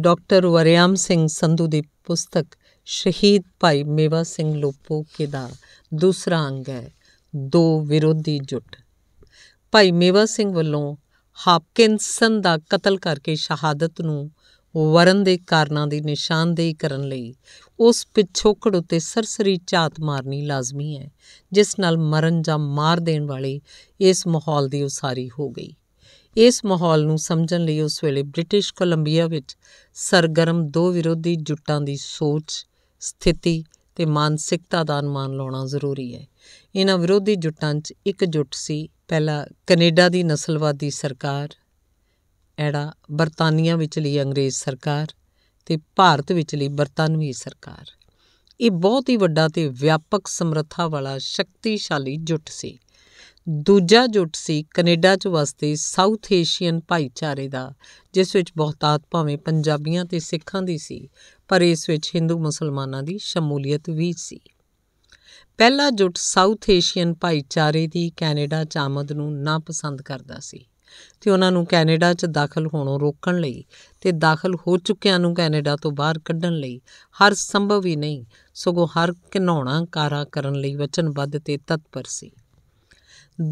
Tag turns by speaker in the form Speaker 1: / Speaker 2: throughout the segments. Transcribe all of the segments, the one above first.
Speaker 1: doctor Variam Singh Sandhu ਦੀ ਪੁਸਤਕ ਸ਼ਹੀਦ ਭਾਈ ਮੇਵਾ ਸਿੰਘ ਲੋਪੋ ਦਾ ਦੂਸਰਾ ਅੰਗ ਹੈ ਦੋ ਵਿਰੋਧੀ ਜੁੱਟ ਭਾਈ ਮੇਵਾ ਸਿੰਘ ਵੱਲੋਂ ਹਾਪਕਿੰਸਨ ਦਾ ਕਤਲ ਕਰਕੇ ਸ਼ਹਾਦਤ ਨੂੰ ਵਰਨ ਦੇ ਕਾਰਨਾਂ ਦੀ ਨਿਸ਼ਾਨਦੇਹੀ ਕਰਨ ਲਈ ਉਸ ਪਿਛੋਕੜ ਉਤੇ ਸਰਸਰੀ ਝਾਤ ਮਾਰਨੀ ਲਾਜ਼ਮੀ ਹੈ ਜਿਸ ਨਾਲ ਮਰਨ ਜਾਂ ਮਾਰ ਦੇਣ ਵਾਲੇ ਇਸ ਮਾਹੌਲ ਦੀ ਉਸਾਰੀ ਹੋ ਗਈ ਇਸ ਮਾਹੌਲ ਨੂੰ ਸਮਝਣ ਲਈ ਉਸ ਵੇਲੇ ਬ੍ਰਿਟਿਸ਼ ਕੋਲੰਬੀਆ ਵਿੱਚ ਸਰਗਰਮ ਦੋ ਵਿਰੋਧੀ ਜੁੱਟਾਂ ਦੀ ਸੋਚ ਸਥਿਤੀ ਤੇ ਮਾਨਸਿਕਤਾ ਦਾ ਅਨੁਮਾਨ ਲਾਉਣਾ ਜ਼ਰੂਰੀ ਹੈ ਇਹਨਾਂ ਵਿਰੋਧੀ ਜੁੱਟਾਂ 'ਚ ਇੱਕ ਜੁੱਟ ਸੀ ਪਹਿਲਾ ਕੈਨੇਡਾ ਦੀ ਨਸਲਵਾਦੀ ਸਰਕਾਰ ਐੜਾ ਬਰਤਾਨੀਆ ਵਿਚਲੀ ਅੰਗਰੇਜ਼ ਸਰਕਾਰ ਤੇ ਭਾਰਤ ਵਿਚਲੀ ਬਰਤਾਨਵੀ ਸਰਕਾਰ ਇਹ ਬਹੁਤ ਹੀ ਵੱਡਾ ਤੇ ਵਿਆਪਕ ਸਮਰੱਥਾ ਵਾਲਾ ਸ਼ਕਤੀਸ਼ਾਲੀ ਜੁੱਟ ਸੀ ਦੂਜਾ ਜੁੱਟ ਸੀ ਕੈਨੇਡਾ 'ਚ ਵਸਦੇ ਸਾਊਥ ਏਸ਼ੀਅਨ ਭਾਈਚਾਰੇ ਦਾ ਜਿਸ ਵਿੱਚ ਬਹੁਤਾਤ ਭਾਵੇਂ ਪੰਜਾਬੀਆਂ ਤੇ ਸਿੱਖਾਂ ਦੀ ਸੀ ਪਰ ਇਸ ਵਿੱਚ ਹਿੰਦੂ ਮੁਸਲਮਾਨਾਂ ਦੀ ਸ਼ਮੂਲੀਅਤ ਵੀ ਸੀ ਪਹਿਲਾ ਜੁੱਟ ਸਾਊਥ ਏਸ਼ੀਅਨ ਭਾਈਚਾਰੇ ਦੀ ਕੈਨੇਡਾ 'ਚ ਆਮਦ ਨੂੰ ਨਾ ਪਸੰਦ ਕਰਦਾ ਸੀ ਤੇ ਉਹਨਾਂ ਨੂੰ ਕੈਨੇਡਾ 'ਚ ਦਾਖਲ ਹੋਣੋਂ ਰੋਕਣ ਲਈ ਤੇ ਦਾਖਲ ਹੋ ਚੁੱਕਿਆਂ ਨੂੰ ਕੈਨੇਡਾ ਤੋਂ ਬਾਹਰ ਕੱਢਣ ਲਈ ਹਰ ਸੰਭਵ ਹੀ ਨਹੀਂ ਸਗੋਂ ਹਰ ਘਣਾਉਣਾ ਕਾਰਾ ਕਰਨ ਲਈ ਵਚਨਬੱਧ ਤੇ ਤਤਪਰ ਸੀ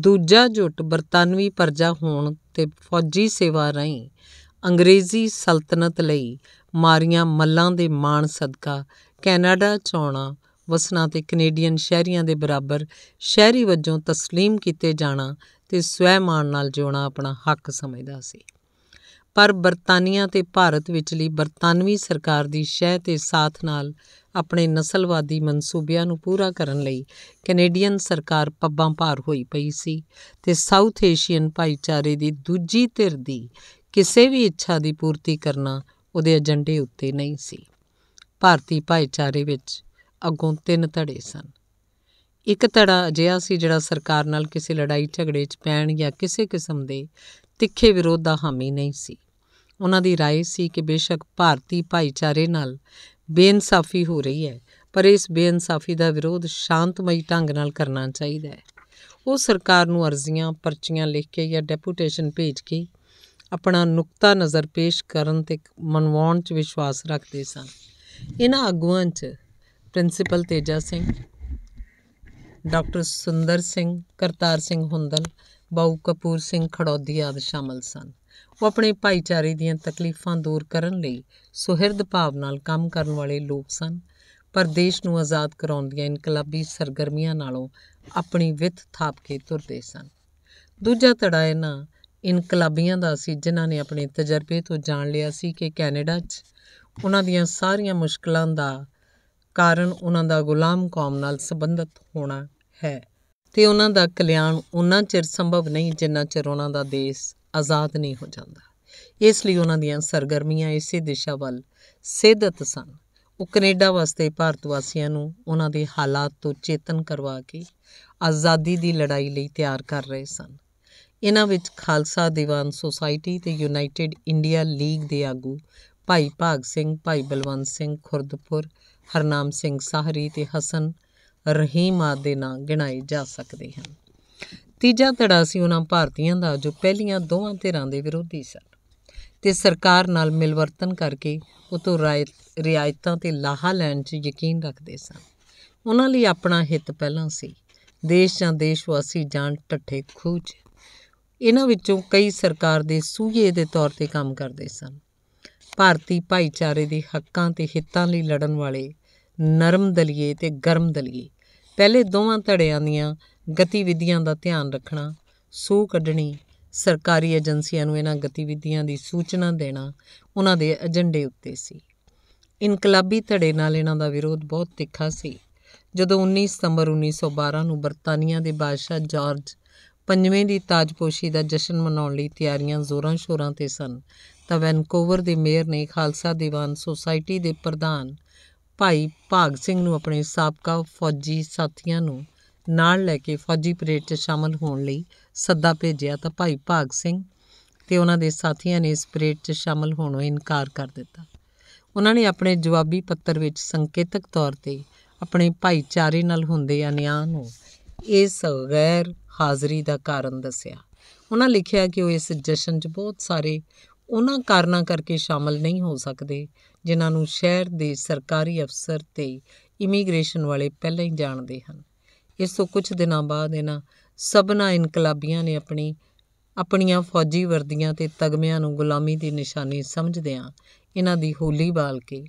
Speaker 1: ਦੂਜਾ ਜੁੱਟ ਬਰਤਾਨਵੀ ਪਰਜਾ ਹੋਣ ਤੇ ਫੌਜੀ ਸੇਵਾ ਰਹੀ ਅੰਗਰੇਜ਼ੀ ਸਲਤਨਤ ਲਈ ਮਾਰੀਆਂ ਮੱਲਾਂ ਦੇ ਮਾਣ ਸਦਕਾ ਕੈਨੇਡਾ 'ਚ ਆਉਣਾ ਵਸਣਾ ਤੇ ਕੈਨੇਡੀਅਨ ਸ਼ਹਿਰੀਆਂ ਦੇ ਬਰਾਬਰ ਸ਼ਹਿਰੀ ਵਜੋਂ ਤਸਲੀਮ ਕੀਤੇ ਜਾਣਾ ਤੇ ਸਵੈਮਾਨ ਨਾਲ ਜਿਉਣਾ ਆਪਣਾ ਹੱਕ ਸਮਝਦਾ ਸੀ ਪਰ ਬਰਤਾਨੀਆ ਤੇ ਭਾਰਤ ਵਿਚਲੀ ਬਰਤਾਨਵੀ ਸਰਕਾਰ ਦੀ ਸ਼ਹਿ ਤੇ ਸਾਥ ਨਾਲ ਆਪਣੇ ਨਸਲਵਾਦੀ ਮਨਸੂਬਿਆਂ ਨੂੰ ਪੂਰਾ ਕਰਨ ਲਈ ਕੈਨੇਡੀਅਨ ਸਰਕਾਰ ਪੱਬਾਂ ਭਾਰ ਹੋਈ ਪਈ ਸੀ ਤੇ ਸਾਊਥ ਏਸ਼ੀਅਨ ਭਾਈਚਾਰੇ ਦੀ ਦੂਜੀ ਧਿਰ ਦੀ ਕਿਸੇ ਵੀ ਇੱਛਾ ਦੀ ਪੂਰਤੀ ਕਰਨਾ ਉਹਦੇ ਏਜੰਡੇ ਉੱਤੇ ਨਹੀਂ ਸੀ ਭਾਰਤੀ ਭਾਈਚਾਰੇ ਵਿੱਚ ਅਗੋਂ ਤਿੰਨ ਧੜੇ ਸਨ ਇੱਕ ਧੜਾ ਅਜਿਹਾ ਸੀ ਜਿਹੜਾ ਸਰਕਾਰ ਨਾਲ ਕਿਸੇ ਲੜਾਈ ਝਗੜੇ 'ਚ ਪੈਣ ਜਾਂ ਕਿਸੇ ਕਿਸਮ ਦੇ ਤਿੱਖੇ ਵਿਰੋਧ ਦਾ ਹਾਮੀ ਨਹੀਂ ਸੀ ਉਹਨਾਂ ਦੀ رائے ਸੀ ਕਿ ਬੇਸ਼ੱਕ ਭਾਰਤੀ ਭਾਈਚਾਰੇ ਨਾਲ ਬੇਇਨਸਾਫੀ ਹੋ ਰਹੀ ਹੈ ਪਰ ਇਸ ਬੇਇਨਸਾਫੀ ਦਾ ਵਿਰੋਧ ਸ਼ਾਂਤਮਈ ਢੰਗ ਨਾਲ ਕਰਨਾ ਚਾਹੀਦਾ ਹੈ ਉਹ ਸਰਕਾਰ ਨੂੰ ਅਰਜ਼ੀਆਂ ਪਰਚੀਆਂ ਲਿਖ ਕੇ ਜਾਂ ਡੈਪੂਟੇਸ਼ਨ ਭੇਜ ਕੇ ਆਪਣਾ ਨੁਕਤਾ ਨਜ਼ਰ ਪੇਸ਼ ਕਰਨ ਤੇ ਮਨਵਾਉਣ 'ਚ ਵਿਸ਼ਵਾਸ ਰੱਖਦੇ ਸਨ ਇਹਨਾਂ ਆਗੂਆਂ 'ਚ ਪ੍ਰਿੰਸੀਪਲ ਤੇਜਾ ਸਿੰਘ ਡਾਕਟਰ ਸੁੰਦਰ ਸਿੰਘ ਕਰਤਾਰ ਸਿੰਘ ਹੁੰਦਲ ਬਾਉ ਕਪੂਰ ਸਿੰਘ ਖੜੌਦੀ ਆਦਿ ਸ਼ਾਮਲ ਸਨ ਉਹ ਆਪਣੇ ਭਾਈਚਾਰੇ ਦੀਆਂ ਤਕਲੀਫਾਂ ਦੂਰ ਕਰਨ ਲਈ ਸੁਹਿਰਦ ਭਾਵ ਨਾਲ ਕੰਮ ਕਰਨ ਵਾਲੇ ਲੋਕ ਸਨ ਪਰ ਦੇਸ਼ ਨੂੰ ਆਜ਼ਾਦ ਕਰਾਉਣ ਦੀਆਂ ਇਨਕਲਾਬੀ ਸਰਗਰਮੀਆਂ ਨਾਲੋਂ ਆਪਣੀ ਵਿਤ ਥਾਪ ਕੇ ਤੁਰਦੇ ਸਨ ਦੂਜਾ ਧੜਾ ਇਹਨਾਂ ਇਨਕਲਾਬੀਆਂ ਦਾ ਸੀ ਜਿਨ੍ਹਾਂ ਨੇ ਆਪਣੇ ਤਜਰਬੇ ਤੋਂ ਜਾਣ ਲਿਆ ਸੀ ਕਿ ਕੈਨੇਡਾ 'ਚ ਉਹਨਾਂ ਦੀਆਂ ਸਾਰੀਆਂ ਮੁਸ਼ਕਲਾਂ ਦਾ ਕਾਰਨ ਉਹਨਾਂ ਦਾ ਗੁਲਾਮ ਕੌਮ ਨਾਲ ਸੰਬੰਧਿਤ ਹੋਣਾ ਹੈ ਤੇ ਉਹਨਾਂ ਦਾ ਕਲਿਆਣ ਉਹਨਾਂ ਚਿਰ ਸੰਭਵ ਨਹੀਂ ਜਿੰਨਾ ਚਿਰ ਉਹਨਾਂ ਦਾ ਦੇਸ਼ ਆਜ਼ਾਦ ਨਹੀਂ ਹੋ ਜਾਂਦਾ ਇਸ ਲਈ ਉਹਨਾਂ ਦੀਆਂ ਸਰਗਰਮੀਆਂ ਇਸੇ ਦਿਸ਼ਾ ਵੱਲ ਸਿੱਧਤ ਸਨ ਉਹ ਕੈਨੇਡਾ ਵਾਸਤੇ ਭਾਰਤ ਵਾਸੀਆਂ ਨੂੰ ਉਹਨਾਂ ਦੇ ਹਾਲਾਤ ਤੋਂ ਚੇਤਨ ਕਰਵਾ ਕੇ ਆਜ਼ਾਦੀ ਦੀ ਲੜਾਈ ਲਈ ਤਿਆਰ ਕਰ ਰਹੇ ਸਨ ਇਹਨਾਂ ਵਿੱਚ ਖਾਲਸਾ ਦੀਵਾਨ ਸੁਸਾਇਟੀ ਤੇ ਯੂਨਾਈਟਿਡ ਇੰਡੀਆ ਲੀਗ ਦੇ ਆਗੂ ਭਾਈ ਭਾਗ ਸਿੰਘ ਭਾਈ ਬਲਵੰਤ ਸਿੰਘ ਖੁਰਦਪੁਰ ਹਰਨਾਮ ਸਿੰਘ ਸਾਹਰੀ ਤੇ ਹਸਨ ਰਹੀਮ ਦੇ ਨਾਂ ਗਿਣਾਏ ਜਾ ਸਕਦੇ ਹਨ ਤੀਜਾ ਧੜਾ ਸੀ ਉਹਨਾਂ ਭਾਰਤੀਆਂ ਦਾ ਜੋ ਪਹਿਲੀਆਂ ਦੋਵਾਂ ਧਿਰਾਂ ਦੇ ਵਿਰੋਧੀ ਸਨ ਤੇ ਸਰਕਾਰ ਨਾਲ ਮਿਲਵਰਤਨ ਕਰਕੇ ਉਹ ਤੋਂ ਰਿਆਇਤਾਂ ਤੇ ਲਾਹਾ ਲੈਣ 'ਚ ਯਕੀਨ ਰੱਖਦੇ ਸਨ ਉਹਨਾਂ ਲਈ ਆਪਣਾ ਹਿੱਤ ਪਹਿਲਾਂ ਸੀ ਦੇਸ਼ ਜਾਂ ਦੇਸ਼ਵਾਸੀ ਜਾਣ ਟੱਠੇ ਖੂਚ ਇਹਨਾਂ ਵਿੱਚੋਂ ਕਈ ਸਰਕਾਰ ਦੇ ਸੂਝੇ ਦੇ ਤੌਰ ਤੇ ਕੰਮ ਕਰਦੇ ਸਨ ਭਾਰਤੀ ਭਾਈਚਾਰੇ ਦੇ ਹੱਕਾਂ ਤੇ ਹਿੱਤਾਂ ਲਈ ਲੜਨ ਵਾਲੇ ਨਰਮ ਦਲੀਏ ਤੇ ਗਰਮ ਦਲੀਏ ਪਹਿਲੇ ਦੋਵਾਂ ਧੜਿਆਂ ਦੀਆਂ ਗਤੀਵਿਧੀਆਂ ਦਾ ਧਿਆਨ ਰੱਖਣਾ ਸੂ ਕੱਢਣੀ ਸਰਕਾਰੀ ਏਜੰਸੀਆਂ ਨੂੰ ਇਹਨਾਂ ਗਤੀਵਿਧੀਆਂ ਦੀ ਸੂਚਨਾ ਦੇਣਾ ਉਹਨਾਂ ਦੇ ਏਜੰਡੇ ਉੱਤੇ ਸੀ ਇਨਕਲਾਬੀ ਧੜੇ ਨਾਲ ਇਹਨਾਂ ਦਾ ਵਿਰੋਧ ਬਹੁਤ ਤਿੱਖਾ ਸੀ ਜਦੋਂ 19 ਸਤੰਬਰ 1912 ਨੂੰ ਬਰਤਾਨੀਆ ਦੇ ਬਾਦਸ਼ਾਹ ਜਾਰਜ ਪੰਜਵੇਂ ਦੀ ਤਾਜਪੋਸ਼ੀ ਦਾ ਜਸ਼ਨ ਮਨਾਉਣ ਲਈ ਤਿਆਰੀਆਂ ਜ਼ੋਰਾਂ ਸ਼ੋਰਾਂ ਤੇ ਸਨ ਤਾਂ ਵੈਨਕੂਵਰ ਦੇ ਮੇਅਰ ਨੇ ਖਾਲਸਾ ਦੀਵਾਨ ਸੁਸਾਇਟੀ ਦੇ ਪ੍ਰਧਾਨ ਭਾਈ ਭਾਗ ਸਿੰਘ ਨੂੰ ਆਪਣੇ ਸਾਬਕਾ ਫੌਜੀ ਸਾਥੀਆਂ ਨੂੰ ਨਾਲ ਲੈ ਕੇ ਫੌਜੀ ਪਰੇਡ 'ਚ ਸ਼ਾਮਲ ਹੋਣ ਲਈ ਸੱਦਾ ਭੇਜਿਆ ਤਾਂ ਭਾਈ ਭਾਗ ਸਿੰਘ ਤੇ ਉਹਨਾਂ ਦੇ ਸਾਥੀਆਂ ਨੇ ਇਸ ਪਰੇਡ 'ਚ ਸ਼ਾਮਲ ਹੋਣੋਂ ਇਨਕਾਰ ਕਰ ਦਿੱਤਾ ਉਹਨਾਂ ਨੇ ਆਪਣੇ ਜਵਾਬੀ ਪੱਤਰ ਵਿੱਚ ਸੰਕੇਤਕ ਤੌਰ ਤੇ ਆਪਣੇ ਭਾਈਚਾਰੇ ਨਾਲ ਹੁੰਦੇ ਅਨਿਆਂ ਨੂੰ ਇਸ ਗੈਰ ਹਾਜ਼ਰੀ ਦਾ ਕਾਰਨ ਦੱਸਿਆ ਉਹਨਾਂ ਲਿਖਿਆ ਕਿ ਉਹ ਇਸ ਜਸ਼ਨ 'ਚ ਬਹੁਤ ਸਾਰੇ ਉਹਨਾਂ ਕਾਰਨਾਂ ਕਰਕੇ ਸ਼ਾਮਲ ਨਹੀਂ ਹੋ ਸਕਦੇ ਜਿਨ੍ਹਾਂ ਨੂੰ ਸ਼ਹਿਰ ਦੇ ਸਰਕਾਰੀ ਅਫਸਰ ਤੇ ਇਮੀਗ੍ਰੇਸ਼ਨ ਵਾਲੇ ਪਹਿਲਾਂ ਹੀ ਜਾਣਦੇ ਹਨ ਇਸ ਤੋਂ ਕੁਝ ਦਿਨਾਂ ਬਾਅਦ ਇਹਨਾਂ ਸਭਨਾ ਇਨਕਲਾਬੀਆਂ ਨੇ ਆਪਣੀ ਆਪਣੀਆਂ ਫੌਜੀ ਵਰਦੀਆਂ ਤੇ ਤਗਮਿਆਂ ਨੂੰ ਗੁਲਾਮੀ ਦੀ ਨਿਸ਼ਾਨੀ ਸਮਝਦਿਆਂ ਇਹਨਾਂ ਦੀ ਹੋਲੀ ਬਾਲ ਕੇ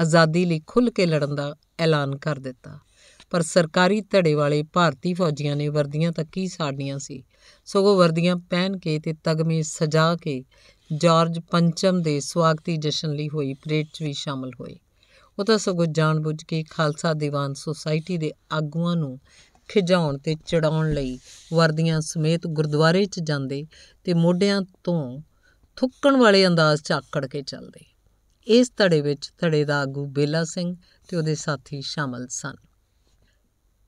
Speaker 1: ਆਜ਼ਾਦੀ ਲਈ ਖੁੱਲ ਕੇ ਲੜਨ ਦਾ ਐਲਾਨ ਕਰ ਦਿੱਤਾ ਪਰ ਸਰਕਾਰੀ ਧੜੇ ਵਾਲੇ ਭਾਰਤੀ ਫੌਜੀਆਂ ਨੇ ਵਰਦੀਆਂ ਤੱਕ ਹੀ ਸਾੜਨੀਆਂ ਸੀ ਸਗੋਂ ਵਰਦੀਆਂ ਪਹਿਨ ਕੇ ਤੇ ਤਗਮੇ ਸਜਾ ਕੇ ਜਾਰਜ ਪੰਚਮ ਦੇ ਸਵਾਗਤੀ ਜਸ਼ਨ ਲਈ ਹੋਈ ਪਰੇਡ 'ਚ ਵੀ ਸ਼ਾਮਲ ਹੋਏ ਉਹ ਤਾਂ ਸਗੋਂ ਜਾਣਬੁੱਝ ਕੇ ਖਾਲਸਾ ਦੀਵਾਨ ਸੁਸਾਇਟੀ ਦੇ ਆਗੂਆਂ ਨੂੰ ਖਿਜਾਉਣ ਤੇ ਚੜਾਉਣ ਲਈ ਵਰਦੀਆਂ ਸਮੇਤ ਗੁਰਦੁਆਰੇ 'ਚ ਜਾਂਦੇ ਤੇ ਮੋਢਿਆਂ ਤੋਂ ਥੁੱਕਣ ਵਾਲੇ ਅੰਦਾਜ਼ 'ਚ ਆਕੜ ਕੇ ਚੱਲਦੇ ਇਸ ਧੜੇ ਵਿੱਚ ਧੜੇ ਦਾ ਆਗੂ ਬੇਲਾ ਸਿੰਘ ਤੇ ਉਹਦੇ ਸਾਥੀ ਸ਼ਾਮਲ ਸਨ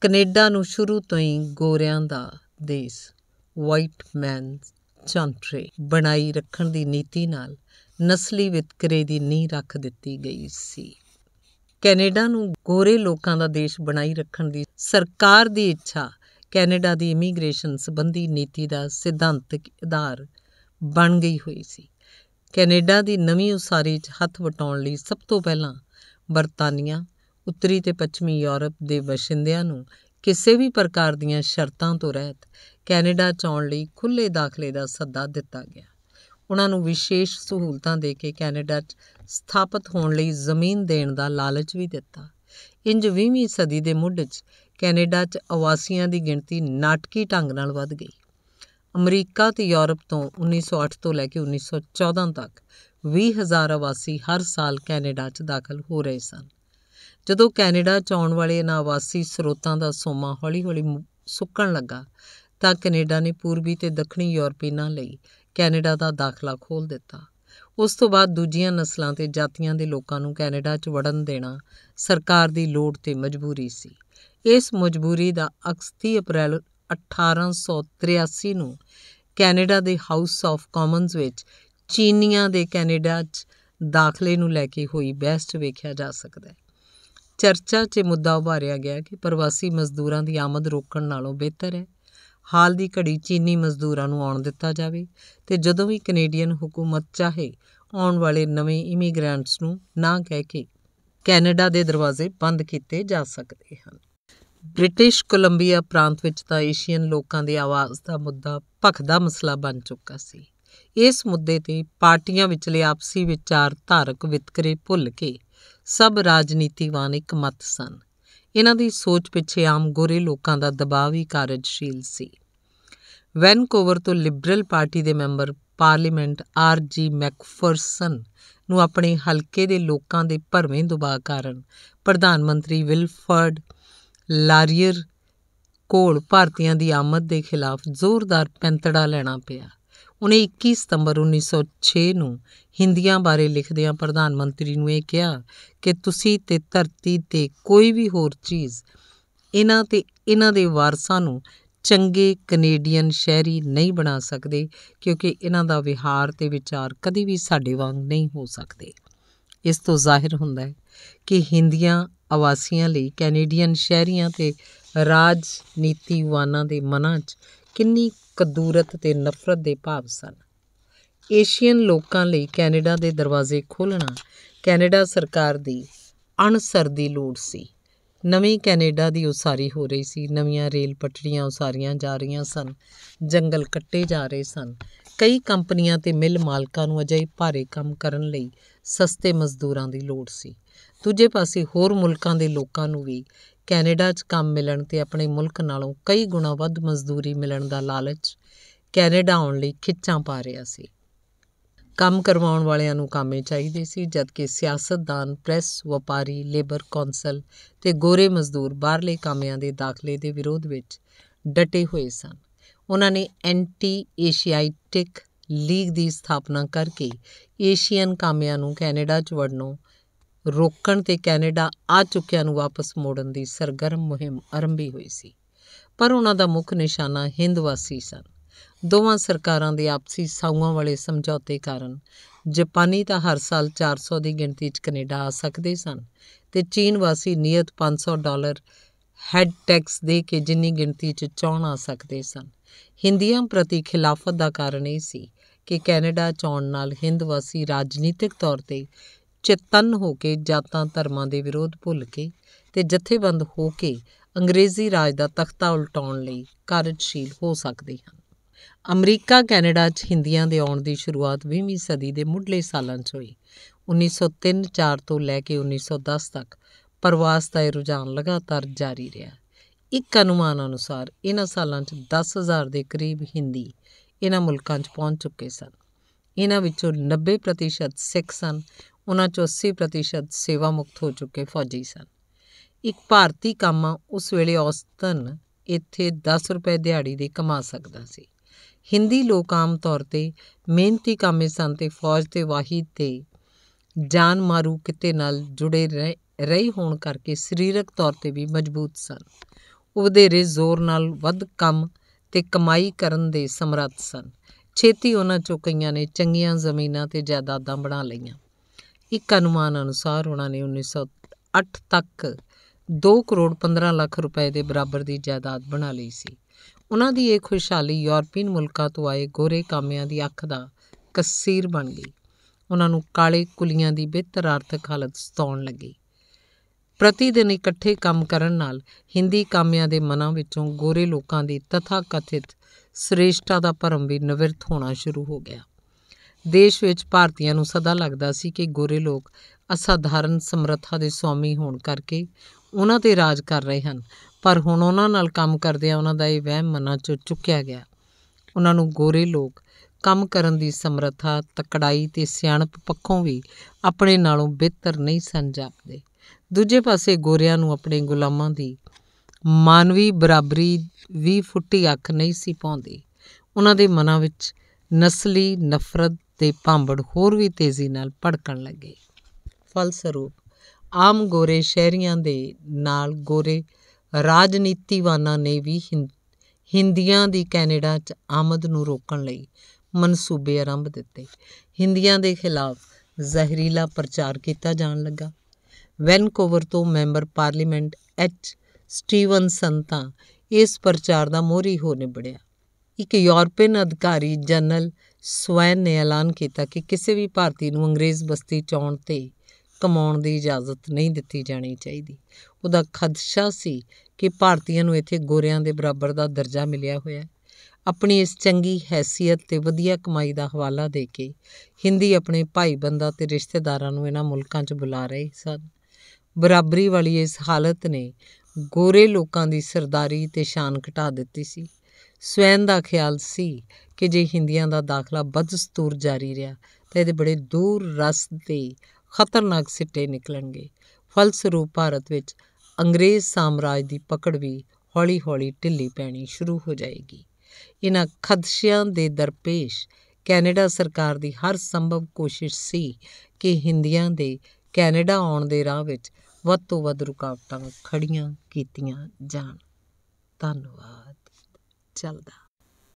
Speaker 1: ਕੈਨੇਡਾ ਨੂੰ ਸ਼ੁਰੂ ਤੋਂ ਹੀ ਗੋਰਿਆਂ ਦਾ ਦੇਸ਼ ਵਾਈਟ ਮੈਨ ਚੰਟਰੀ ਬਣਾਈ ਰੱਖਣ ਦੀ ਨੀਤੀ ਨਾਲ ਨਸਲੀ ਵਿਤਕਰੇ ਦੀ ਨੀਂਹ ਰੱਖ ਦਿੱਤੀ ਗਈ ਸੀ ਕੈਨੇਡਾ ਨੂੰ ਗੋਰੇ ਲੋਕਾਂ ਦਾ ਦੇਸ਼ ਬਣਾਈ ਰੱਖਣ ਦੀ ਸਰਕਾਰ ਦੀ ਇੱਛਾ ਕੈਨੇਡਾ ਦੀ ਇਮੀਗ੍ਰੇਸ਼ਨ ਸੰਬੰਧੀ ਨੀਤੀ ਦਾ ਸਿਧਾਂਤਕ ਆਧਾਰ ਬਣ ਗਈ ਹੋਈ ਸੀ ਕੈਨੇਡਾ ਦੀ ਨਵੀਂ ਉਸਾਰੀ 'ਚ ਹੱਥ ਵਟਾਉਣ ਲਈ ਸਭ ਤੋਂ ਪਹਿਲਾਂ ਬਰਤਾਨੀਆ ਉੱਤਰੀ ਤੇ ਪੱਛਮੀ ਯੂਰਪ ਦੇ ਵਸਿੰਦਿਆਂ ਨੂੰ ਕਿਸੇ ਵੀ ਪ੍ਰਕਾਰ ਦੀਆਂ ਸ਼ਰਤਾਂ ਤੋਂ ਰਹਿਤ ਕੈਨੇਡਾ 'ਚ ਆਉਣ ਲਈ ਖੁੱਲੇ ਦਾਖਲੇ ਦਾ ਸੱਦਾ ਦਿੱਤਾ ਗਿਆ ਉਹਨਾਂ ਨੂੰ ਵਿਸ਼ੇਸ਼ ਸਹੂਲਤਾਂ ਦੇ ਕੇ ਕੈਨੇਡਾ 'ਚ ਸਥਾਪਿਤ ਹੋਣ ਲਈ ਜ਼ਮੀਨ ਦੇਣ ਦਾ ਲਾਲਚ ਵੀ ਦਿੱਤਾ ਇੰਜ 20ਵੀਂ ਸਦੀ ਦੇ ਮੁੱਢ 'ਚ ਕੈਨੇਡਾ 'ਚ ਆਵਾਸੀਆਂ ਦੀ ਗਿਣਤੀ ਨਾਟਕੀ ਢੰਗ ਨਾਲ ਵਧ ਗਈ ਅਮਰੀਕਾ ਤੇ ਯੂਰਪ ਤੋਂ 1908 ਤੋਂ ਲੈ ਕੇ 1914 ਤੱਕ 20000 ਆਵਾਸੀ ਹਰ ਸਾਲ ਕੈਨੇਡਾ 'ਚ ਦਾਖਲ ਹੋ ਰਹੇ ਸਨ ਜਦੋਂ ਕੈਨੇਡਾ 'ਚ ਆਉਣ ਵਾਲੇ ਇਹਨਾਂ ਆਵਾਸੀ ਸਰੋਤਾਂ ਦਾ ਸੋਮਾ ਹੌਲੀ-ਹੌਲੀ ਸੁੱਕਣ ਲੱਗਾ ਤਾਂ ਕੈਨੇਡਾ ਨੇ ਪੂਰਬੀ ਤੇ ਦੱਖਣੀ ਯੂਰਪੀਨਾਂ ਲਈ ਕੈਨੇਡਾ ਦਾ ਦਾਖਲਾ ਖੋਲ ਦਿੱਤਾ ਉਸ ਤੋਂ ਬਾਅਦ ਦੂਜੀਆਂ ਨਸਲਾਂ ਤੇ ਜਾਤੀਆਂ ਦੇ ਲੋਕਾਂ ਨੂੰ ਕੈਨੇਡਾ 'ਚ ਵੜਨ ਦੇਣਾ ਸਰਕਾਰ ਦੀ ਲੋੜ ਤੇ ਮਜਬੂਰੀ ਸੀ ਇਸ ਮਜਬੂਰੀ ਦਾ ਅਕਸ 30 ਅਪ੍ਰੈਲ 1883 ਨੂੰ ਕੈਨੇਡਾ ਦੇ ਹਾਊਸ ਆਫ ਕਾਮਨਸ ਵਿੱਚ ਚੀਨੀਆਂ ਦੇ ਕੈਨੇਡਾ 'ਚ ਦਾਖਲੇ ਨੂੰ ਲੈ ਕੇ ਹੋਈ ਬਹਿਸ ਵੇਖਿਆ ਜਾ ਸਕਦਾ ਹੈ ਚਰਚਾ 'ਚ ਮੁੱਦਾ ਉਭਾਰਿਆ ਗਿਆ ਕਿ ਪ੍ਰਵਾਸੀ ਮਜ਼ਦੂਰਾਂ ਦੀ ਆਮਦ ਰੋਕਣ ਨਾਲੋਂ ਬਿਹਤਰ ਹੈ ਹਾਲ ਦੀ ਘੜੀ ਚੀਨੀ ਮਜ਼ਦੂਰਾਂ ਨੂੰ ਆਉਣ ਦਿੱਤਾ ਜਾਵੇ ਤੇ ਜਦੋਂ ਵੀ ਕੈਨੇਡੀਅਨ ਹਕੂਮਤ ਚਾਹੇ ਆਉਣ ਵਾਲੇ ਨਵੇਂ ਇਮੀਗ੍ਰੈਂਟਸ ਨੂੰ ਨਾ ਕਹਿ ਕੇ ਕੈਨੇਡਾ ਦੇ ਦਰਵਾਜ਼ੇ ਬੰਦ ਕੀਤੇ ਜਾ ਸਕਦੇ ਹਨ ਬ੍ਰਿਟਿਸ਼ ਕੋਲੰਬੀਆ ਪ੍ਰਾਂਤ ਵਿੱਚ ਤਾਂ ਏਸ਼ੀਅਨ ਲੋਕਾਂ ਦੀ ਆਵਾਜ਼ ਦਾ ਮੁੱਦਾ ਭਖਦਾ ਮਸਲਾ ਬਣ ਚੁੱਕਾ ਸੀ ਇਸ ਮੁੱਦੇ ਤੇ ਪਾਰਟੀਆਂ ਵਿਚਲੇ ਆਪਸੀ ਵਿਚਾਰ ਧਾਰਕ ਵਿਤਕਰੇ ਭੁੱਲ ਕੇ ਸਭ ਰਾਜਨੀਤੀਵਾਨ ਇੱਕ ਮਤ ਸਨ ਇਹਨਾਂ ਦੀ ਸੋਚ ਪਿੱਛੇ ਆਮ ਗੋਰੇ ਲੋਕਾਂ ਦਾ ਦਬਾਅ ਵੀ ਕਾਰਜਸ਼ੀਲ ਸੀ ਵੈਨਕੂਵਰ ਤੋਂ ਲਿਬਰਲ ਪਾਰਟੀ ਦੇ member parliament R G McPherson ਨੂੰ ਆਪਣੇ ਹਲਕੇ ਦੇ ਲੋਕਾਂ ਦੇ ਭਰਵੇਂ ਦਬਾਅ ਕਾਰਨ ਪ੍ਰਧਾਨ ਮੰਤਰੀ ਵਿਲਫਰਡ ਲਾਰੀਅਰ ਕੋਲ ਭਾਰਤੀਆਂ ਦੀ ਆਮਦ ਦੇ ਖਿਲਾਫ ਜ਼ੋਰਦਾਰ ਪੈਂਤੜਾ ਲੈਣਾ ਪਿਆ ਉਹਨੇ 21 ਸਤੰਬਰ 1906 ਨੂੰ ਹਿੰਦੀਆਂ ਬਾਰੇ ਲਿਖਦਿਆਂ ਪ੍ਰਧਾਨ ਮੰਤਰੀ ਨੂੰ ਇਹ ਕਿਹਾ ਕਿ ਤੁਸੀਂ ਤੇ ਧਰਤੀ ਤੇ ਕੋਈ ਵੀ ਹੋਰ ਚੀਜ਼ ਇਹਨਾਂ ਤੇ ਇਹਨਾਂ ਦੇ ਵਾਰਸਾਂ ਨੂੰ ਚੰਗੇ ਕੈਨੇਡੀਅਨ ਸ਼ਹਿਰੀ ਨਹੀਂ ਬਣਾ ਸਕਦੇ ਕਿਉਂਕਿ ਇਹਨਾਂ ਦਾ ਵਿਹਾਰ ਤੇ ਵਿਚਾਰ ਕਦੀ ਵੀ ਸਾਡੇ ਵਾਂਗ ਨਹੀਂ ਹੋ ਸਕਦੇ ਇਸ ਤੋਂ ਜ਼ਾਹਿਰ ਹੁੰਦਾ ਹੈ ਕਿ ਹਿੰਦੀਆਂ ਆਵਾਸੀਆਂ ਲਈ ਕੈਨੇਡੀਅਨ ਸ਼ਹਿਰੀਆਂ ਤੇ ਰਾਜਨੀਤੀਵਾਨਾਂ ਦੇ ਮਨਾਂ 'ਚ ਕਿੰਨੀ ਕਦੂਰਤ ਤੇ ਨਫ਼ਰਤ ਦੇ ਭਾਵ ਸਨ ਏਸ਼ੀਅਨ ਲੋਕਾਂ ਲਈ ਕੈਨੇਡਾ ਦੇ ਦਰਵਾਜ਼ੇ ਖੋਲਣਾ ਕੈਨੇਡਾ ਸਰਕਾਰ ਦੀ ਅਣਸਰ ਦੀ ਲੋੜ ਸੀ ਨਵੀਂ ਕੈਨੇਡਾ ਦੀ ਉਸਾਰੀ ਹੋ ਰਹੀ ਸੀ ਨਵੀਆਂ ਰੇਲ ਪਟੜੀਆਂ ਉਸਾਰੀਆਂ ਜਾ ਰਹੀਆਂ ਸਨ ਜੰਗਲ ਕੱਟੇ ਜਾ ਰਹੇ ਸਨ ਕਈ ਕੰਪਨੀਆਂ ਤੇ ਮਿਲ ਮਾਲਕਾਂ ਨੂੰ ਅਜਿਹੇ ਭਾਰੇ ਕੰਮ ਕਰਨ ਲਈ ਸਸਤੇ ਮਜ਼ਦੂਰਾਂ ਦੀ ਲੋੜ ਸੀ ਦੂਜੇ ਪਾਸੇ ਹੋਰ ਮੁਲਕਾਂ ਦੇ ਲੋਕਾਂ ਨੂੰ ਵੀ ਕੈਨੇਡਾ 'ਚ ਕੰਮ ਮਿਲਣ ਤੇ ਆਪਣੇ ਮੁਲਕ ਨਾਲੋਂ ਕਈ ਗੁਣਾ ਵੱਧ ਮਜ਼ਦੂਰੀ ਮਿਲਣ ਦਾ ਲਾਲਚ ਕੈਨੇਡਾ ਆਉਣ ਲਈ ਖਿੱਚਾਂ ਪਾ ਰਿਹਾ ਸੀ ਕੰਮ ਕਰਵਾਉਣ ਵਾਲਿਆਂ ਨੂੰ ਕਾਮੇ ਚਾਹੀਦੇ ਸੀ ਜਦਕਿ ਸਿਆਸਤਦਾਨ ਪ੍ਰੈਸ ਵਪਾਰੀ ਲੇਬਰ ਕੌਂਸਲ ਤੇ ਗੋਰੇ ਮਜ਼ਦੂਰ ਬਾਹਰਲੇ ਕਾਮਿਆਂ ਦੇ ਦਾਖਲੇ ਦੇ ਵਿਰੋਧ ਵਿੱਚ ਡਟੇ ਹੋਏ ਸਨ ਉਹਨਾਂ ਨੇ ਐਂਟੀ ਏਸ਼ੀਆਈਟਿਕ ਲੀਗ ਦੀ ਸਥਾਪਨਾ ਕਰਕੇ ਏਸ਼ੀਅਨ ਕਾਮਿਆਂ ਨੂੰ ਕੈਨੇਡਾ 'ਚ ਵੜਨੋਂ ਰੋਕਣ ਤੇ ਕੈਨੇਡਾ ਆ ਚੁੱਕਿਆਂ ਨੂੰ ਵਾਪਸ ਮੋੜਨ ਦੀ ਸਰਗਰਮ ਮੁਹਿੰਮ ਆਰੰਭੀ ਹੋਈ ਸੀ ਪਰ ਉਹਨਾਂ ਦਾ ਮੁੱਖ ਨਿਸ਼ਾਨਾ ਹਿੰਦਵਾਸੀ ਸਨ ਦੋਵਾਂ ਸਰਕਾਰਾਂ ਦੇ ਆਪਸੀ ਸਾਊਆਂ ਵਾਲੇ ਸਮਝੌਤੇ ਕਾਰਨ ਜਾਪਾਨੀ ਤਾਂ ਹਰ ਸਾਲ 400 ਦੀ ਗਿਣਤੀ 'ਚ ਕੈਨੇਡਾ ਆ ਸਕਦੇ ਸਨ ਤੇ ਚੀਨ ਵਾਸੀ ਨਿਯਤ 500 ਡਾਲਰ ਹੈਡ ਟੈਕਸ ਦੇ ਕੇ ਜਿੰਨੀ ਗਿਣਤੀ 'ਚ ਚਾਹਣ ਆ ਸਕਦੇ ਸਨ ਹਿੰਦੀਆਂ ਪ੍ਰਤੀ ਖਿਲਾਫਤ ਦਾ ਕਾਰਨ ਇਹ ਸੀ ਕਿ ਕੈਨੇਡਾ ਚੌਣ ਨਾਲ ਹਿੰਦ ਵਾਸੀ ਰਾਜਨੀਤਿਕ ਤੌਰ ਤੇ ਚੇਤਨ ਹੋ ਕੇ ਜਾਤਾਂ ਧਰਮਾਂ ਦੇ ਵਿਰੋਧ ਭੁੱਲ ਕੇ ਤੇ ਜਥੇਬੰਦ ਹੋ ਕੇ ਅੰਗਰੇਜ਼ੀ ਰਾਜ ਦਾ ਤਖਤਾ ਉਲਟਾਉਣ ਲਈ ਕਾਰਜਸ਼ੀਲ ਹੋ ਸਕਦੇ ਹਨ ਅਮਰੀਕਾ ਕੈਨੇਡਾ 'ਚ ਹਿੰਦੀਆਂ ਦੇ ਆਉਣ ਦੀ ਸ਼ੁਰੂਆਤ 20ਵੀਂ ਸਦੀ ਦੇ ਮੁੱਢਲੇ ਸਾਲਾਂ 'ਚ ਹੋਈ 1903-4 ਤੋਂ ਲੈ ਕੇ 1910 ਤੱਕ ਪ੍ਰਵਾਸ ਦਾ ਇਹ ਰੁਝਾਨ ਲਗਾਤਾਰ ਜਾਰੀ ਰਿਹਾ ਇੱਕ ਅਨੁਮਾਨ ਅਨੁਸਾਰ ਇਹਨਾਂ ਸਾਲਾਂ 'ਚ 10000 ਦੇ ਕਰੀਬ ਹਿੰਦੀ ਇਹਨਾਂ ਮੁਲਕਾਂ 'ਚ ਪਹੁੰਚ ਚੁੱਕੇ ਸਨ ਇਹਨਾਂ ਵਿੱਚੋਂ 90% ਸਿੱਖ ਸਨ ਉਹਨਾਂ 'ਚੋਂ 80% ਸੇਵਾ ਮੁਕਤ ਹੋ ਚੁੱਕੇ ਫੌਜੀ ਸਨ ਇੱਕ ਭਾਰਤੀ ਕਾਮਾ ਉਸ ਵੇਲੇ ਔਸਤਨ ਇੱਥੇ 10 ਰੁਪਏ ਦਿਹਾੜੀ ਦੇ ਕਮਾ ਸਕਦਾ ਸੀ ਹਿੰਦੀ ਲੋਕ ਆਮ ਤੌਰ ਤੇ ਮਿਹਨਤੀ ਕਾਮੇ ਸਨ ਤੇ ਫੌਜ ਤੇ ਵਾਹੀ ਤੇ ਜਾਨ ਮਾਰੂ ਕਿਤੇ ਨਾਲ ਜੁੜੇ ਰਹੀ ਹੋਣ ਕਰਕੇ ਸਰੀਰਕ ਤੌਰ ਤੇ ਵੀ ਮਜ਼ਬੂਤ ਸਨ ਉਹ ਵਧੇਰੇ ਜ਼ੋਰ ਨਾਲ ਵੱਧ ਕੰਮ ਤੇ ਕਮਾਈ ਕਰਨ ਦੇ ਸਮਰੱਥ ਸਨ ਛੇਤੀ ਉਹਨਾਂ ਚੋਂ ਕਈਆਂ ਨੇ ਚੰਗੀਆਂ ਜ਼ਮੀਨਾਂ ਤੇ ਜਾਇਦਾਦਾਂ ਬਣਾ ਲਈਆਂ ਇੱਕ ਅਨੁਮਾਨ ਅਨੁਸਾਰ ਉਹਨਾਂ ਨੇ 1908 ਤੱਕ 2 ਕਰੋੜ 15 ਲੱਖ ਰੁਪਏ ਦੇ ਬਰਾਬਰ ਦੀ ਜਾਇਦਾਦ ਬਣਾ ਲਈ ਸੀ ਉਹਨਾਂ ਦੀ ਇਹ ਖੁਸ਼ਹਾਲੀ ਯੂਰਪੀਨ ਮੁਲਕਾਂ ਤੋਂ ਆਏ ਗੋਰੇ ਕਾਮਿਆਂ ਦੀ ਅੱਖ ਦਾ ਕਸੀਰ ਬਣ ਗਈ ਉਹਨਾਂ ਨੂੰ ਕਾਲੇ ਕੁਲੀਆਂ ਦੀ ਬਿਹਤਰ ਆਰਥਿਕ ਹਾਲਤ ਸਤਾਉਣ ਲੱਗੀ ਪ੍ਰਤੀ ਦਿਨ ਇਕੱਠੇ ਕੰਮ ਕਰਨ ਨਾਲ ਹਿੰਦੀ ਕਾਮਿਆਂ ਦੇ ਮਨਾਂ ਵਿੱਚੋਂ ਗੋਰੇ ਲੋਕਾਂ ਦੀ ਤਥਾ ਕਥਿਤ ਸ੍ਰੇਸ਼ਟਾ ਦਾ ਭਰਮ ਵੀ ਨਿਵਰਤ ਹੋਣਾ ਸ਼ੁਰੂ ਹੋ ਗਿਆ ਦੇਸ਼ ਵਿੱਚ ਭਾਰਤੀਆਂ ਨੂੰ ਸਦਾ ਲੱਗਦਾ ਸੀ ਕਿ ਗੋਰੇ ਲੋਕ ਅਸਾਧਾਰਨ ਸਮਰੱਥਾ ਦੇ ਸਵਾਮੀ ਹੋਣ ਕਰਕੇ ਉਹਨਾਂ ਤੇ ਰਾਜ ਕਰ ਰਹੇ ਹਨ ਪਰ ਹੁਣ ਉਹਨਾਂ ਨਾਲ ਕੰਮ ਕਰਦੇ ਆ ਉਹਨਾਂ ਦਾ ਇਹ ਵਹਿਮ ਮਨਾਂ 'ਚੋਂ ਚੁੱਕਿਆ ਗਿਆ ਉਹਨਾਂ ਨੂੰ ਗੋਰੇ ਲੋਕ ਕੰਮ ਕਰਨ ਦੀ ਸਮਰੱਥਾ ਤਕੜਾਈ ਤੇ ਸਿਆਣਪ ਪੱਖੋਂ ਵੀ ਆਪਣੇ ਨਾਲੋਂ ਬਿਹਤਰ ਨਹੀਂ ਸਨ ਜਾਪਦੇ ਦੂਜੇ ਪਾਸੇ ਗੋਰਿਆਂ ਨੂੰ ਆਪਣੇ ਗੁਲਾਮਾਂ ਦੀ ਮਾਨਵੀ ਬਰਾਬਰੀ ਵੀ ਫੁੱਟੀ ਅੱਖ ਨਹੀਂ ਸੀ ਪਾਉਂਦੀ ਉਹਨਾਂ ਦੇ ਮਨਾਂ ਵਿੱਚ ਨਸਲੀ ਨਫ਼ਰਤ ਤੇ ਭਾਂਬੜ ਹੋਰ ਵੀ ਤੇਜ਼ੀ ਨਾਲ ਭੜਕਣ ਲੱਗੇ ਫਲਸਰੂਪ ਆਮ ਗੋਰੇ ਸ਼ਹਿਰੀਆਂ ਦੇ ਨਾਲ ਗੋਰੇ ਰਾਜਨੀਤੀਵਾਨਾਂ ਨੇ ਵੀ ਹਿੰਦੀਆਂ ਦੀ ਕੈਨੇਡਾ 'ਚ ਆਮਦ ਨੂੰ ਰੋਕਣ ਲਈ ਮਨਸੂਬੇ ਆਰੰਭ ਦਿੱਤੇ ਹਿੰਦੀਆਂ ਦੇ ਖਿਲਾਫ ਜ਼ਹਿਰੀਲਾ ਪ੍ਰਚਾਰ ਕੀਤਾ ਜਾਣ ਲੱਗਾ ਵੈਨਕੂਵਰ ਤੋਂ ਮੈਂਬਰ ਪਾਰਲੀਮੈਂਟ ਐਚ ਸਟੀਵਨ ਸੰਤਾ ਇਸ ਪ੍ਰਚਾਰ ਦਾ ਮੋਰੀ ਹੋ ਨਿਬੜਿਆ ਇੱਕ ਯੂਰਪੀਅਨ ਅਧਿਕਾਰੀ ਜਨਰਲ ਸਵੈਨ ਨੇ ਐਲਾਨ ਕੀਤਾ ਕਿ ਕਿਸੇ ਵੀ ਭਾਰਤੀ ਨੂੰ ਅੰਗਰੇਜ਼ ਬਸਤੀ ਚੌਣ ਤੇ ਕਮਾਉਣ ਦੀ ਇਜਾਜ਼ਤ ਨਹੀਂ ਦਿੱਤੀ ਜਾਣੀ ਚਾਹੀਦੀ ਉਹਦਾ ਖਦਸ਼ਾ ਸੀ ਕਿ ਭਾਰਤੀਆਂ ਨੂੰ ਇੱਥੇ ਗੋਰਿਆਂ ਦੇ ਬਰਾਬਰ ਦਾ ਦਰਜਾ ਮਿਲਿਆ ਹੋਇਆ ਹੈ ਆਪਣੀ ਇਸ ਚੰਗੀ ਹیثیت ਤੇ ਵਧੀਆ ਕਮਾਈ ਦਾ ਹਵਾਲਾ ਦੇ ਕੇ ਹਿੰਦੀ ਆਪਣੇ ਭਾਈ ਬੰਦਾ ਤੇ ਰਿਸ਼ਤੇਦਾਰਾਂ ਨੂੰ ਇਹਨਾਂ ਮੁਲਕਾਂ 'ਚ ਬੁਲਾ ਰਹੇ ਸਨ ਬਰਾਬਰੀ ਵਾਲੀ ਇਸ ਹਾਲਤ ਨੇ ਗੋਰੇ ਲੋਕਾਂ ਦੀ ਸਰਦਾਰੀ ਤੇ ਸ਼ਾਨ ਘਟਾ ਦਿੱਤੀ ਸੀ ਸਵੈਨ ਦਾ ਖਿਆਲ ਸੀ ਕਿ ਜੇ ਹਿੰਦੀਆਂ ਦਾ ਦਾਖਲਾ ਬਦਸਤੂਰ ਜਾਰੀ ਰਿਹਾ ਤਾਂ ਇਹਦੇ ਬੜੇ ਦੂਰ ਰਸ ਤੇ ਖਤਰਨਾਕ ਸਿੱਟੇ ਨਿਕਲਣਗੇ ਫਲਸਰੂਪ ਭਾਰਤ ਵਿੱਚ ਅੰਗਰੇਜ਼ ਸਾਮਰਾਜ ਦੀ ਪਕੜ ਵੀ ਹੌਲੀ-ਹੌਲੀ ਢਿੱਲੀ ਪੈਣੀ ਸ਼ੁਰੂ ਹੋ ਜਾਏਗੀ ਇਹਨਾਂ ਖਦਸ਼ਿਆਂ ਦੇ ਦਰਪੇਸ਼ ਕੈਨੇਡਾ ਸਰਕਾਰ ਦੀ ਹਰ ਸੰਭਵ ਕੋਸ਼ਿਸ਼ ਸੀ ਕਿ ਹਿੰਦੀਆਂ ਦੇ ਕੈਨੇਡਾ ਆਉਣ ਦੇ ਰਾਹ ਵਿੱਚ ਵੱਧ ਤੋਂ ਵੱਧ ਰੁਕਾਵਟਾਂ ਖੜੀਆਂ ਕੀਤੀਆਂ ਜਾਣ ਧੰਨਵਾਦ ਚੱਲਦਾ